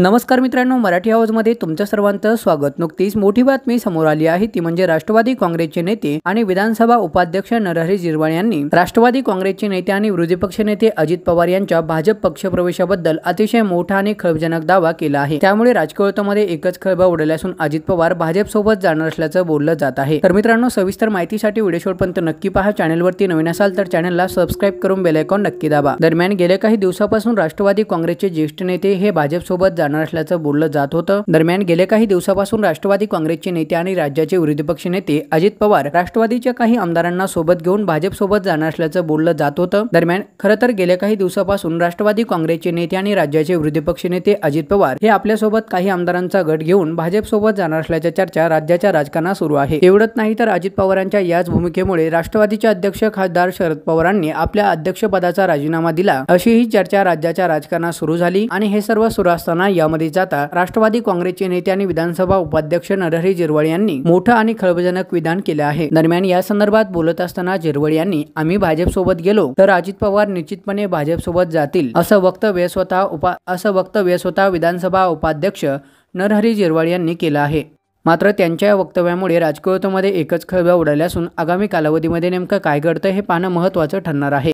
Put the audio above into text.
नमस्कार मित्रांनो मराठी हाऊसमध्ये तुमचं सर्वांचं स्वागत नुकतीच मोठी बातमी समोर आली आहे ती म्हणजे राष्ट्रवादी काँग्रेसचे नेते आणि विधानसभा उपाध्यक्ष नरहरी झिरवाळ यांनी राष्ट्रवादी काँग्रेसचे नेते आणि विरोधी नेते अजित पवार यांच्या भाजप पक्षप्रवेशाबद्दल अतिशय मोठा आणि खळबजनक दावा केला आहे त्यामुळे राजकीयमध्ये एकच खळबा उडाली असून अजित पवार भाजपसोबत जाणार असल्याचं बोललं जात आहे तर मित्रांनो सविस्तर माहितीसाठी व्हिडिओ शोधपर्यंत नक्की पहा चॅनलवरती नवीन असाल तर चॅनलला सबस्क्राईब करून बेलायकॉन नक्की दाबा दरम्यान गेल्या काही दिवसापासून राष्ट्रवादी काँग्रेसचे ज्येष्ठ नेते हे भाजपसोबत जाणार जाणार असल्याचं बोललं जात होतं दरम्यान गेल्या काही दिवसापासून राष्ट्रवादी काँग्रेसचे नेते आणि राज्याचे विरोधी पक्ष नेते अजित पवार राष्ट्रवादीच्या काही आमदारांना सोबत घेऊन भाजपसोबत जाणार असल्याचं बोललं जात होतं दरम्यान खर तर गेल्या काही दिवसापासून राष्ट्रवादी काँग्रेसचे नेते आणि राज्याचे विरोधी पक्ष नेते अजित पवार हे आपल्यासोबत काही आमदारांचा गट घेऊन भाजपसोबत जाणार असल्याच्या चर्चा राज्याच्या राजकारणात सुरू आहे एवढंच नाही तर अजित पवारांच्या याच भूमिकेमुळे राष्ट्रवादीचे अध्यक्ष खासदार शरद पवारांनी आपल्या अध्यक्षपदाचा राजीनामा दिला अशीही चर्चा राज्याच्या राजकारणात सुरू झाली आणि हे सर्व सुरू असताना यामध्ये जाता राष्ट्रवादी काँग्रेसचे नेते आणि विधानसभा उपाध्यक्ष नरहरी जिरवळ यांनी मोठं आणि खळबजनक विधान केलं आहे दरम्यान या संदर्भात बोलत असताना जिरवळ यांनी आम्ही भाजप सोबत गेलो तर अजित पवार निश्चितपणे भाजप सोबत जातील असं वक्तव्य स्वतः उपा असं वक्तव्य स्वतः विधानसभा उपाध्यक्ष नरहरी जिरवाळ यांनी केलं आहे मात्र त्यांच्या या वक्तव्यामुळे राजकीयतेमध्ये एकच खळबळ उडाल्या असून आगामी कालावधीमध्ये नेमकं काय घडतं हे पाहणं महत्त्वाचं ठरणार आहे